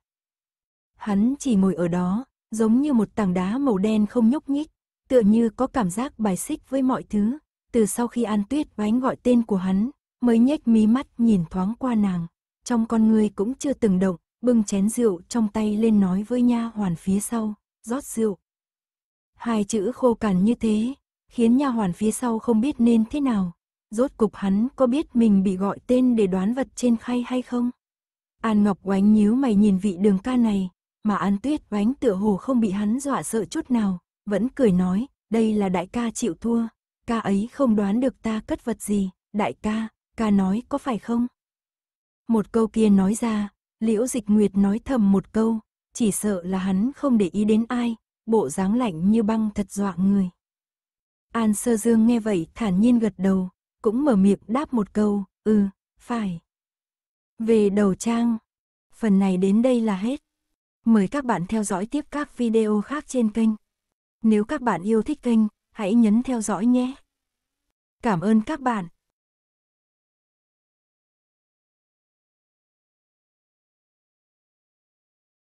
Hắn chỉ ngồi ở đó, giống như một tảng đá màu đen không nhúc nhích, tựa như có cảm giác bài xích với mọi thứ. Từ sau khi An Tuyết vánh gọi tên của hắn, mới nhếch mí mắt nhìn thoáng qua nàng, trong con người cũng chưa từng động, bưng chén rượu trong tay lên nói với nha hoàn phía sau, rót rượu. Hai chữ khô cằn như thế, khiến nha hoàn phía sau không biết nên thế nào. Rốt cục hắn có biết mình bị gọi tên để đoán vật trên khay hay không? An Ngọc oánh nhíu mày nhìn vị đường ca này, mà An Tuyết oánh tựa hồ không bị hắn dọa sợ chút nào, vẫn cười nói, đây là đại ca chịu thua, ca ấy không đoán được ta cất vật gì, đại ca, ca nói có phải không? Một câu kia nói ra, Liễu Dịch Nguyệt nói thầm một câu, chỉ sợ là hắn không để ý đến ai, bộ dáng lạnh như băng thật dọa người. An Sơ Dương nghe vậy thản nhiên gật đầu, cũng mở miệng đáp một câu, ừ, phải. Về đầu trang, phần này đến đây là hết. Mời các bạn theo dõi tiếp các video khác trên kênh. Nếu các bạn yêu thích kênh, hãy nhấn theo dõi nhé. Cảm ơn các bạn.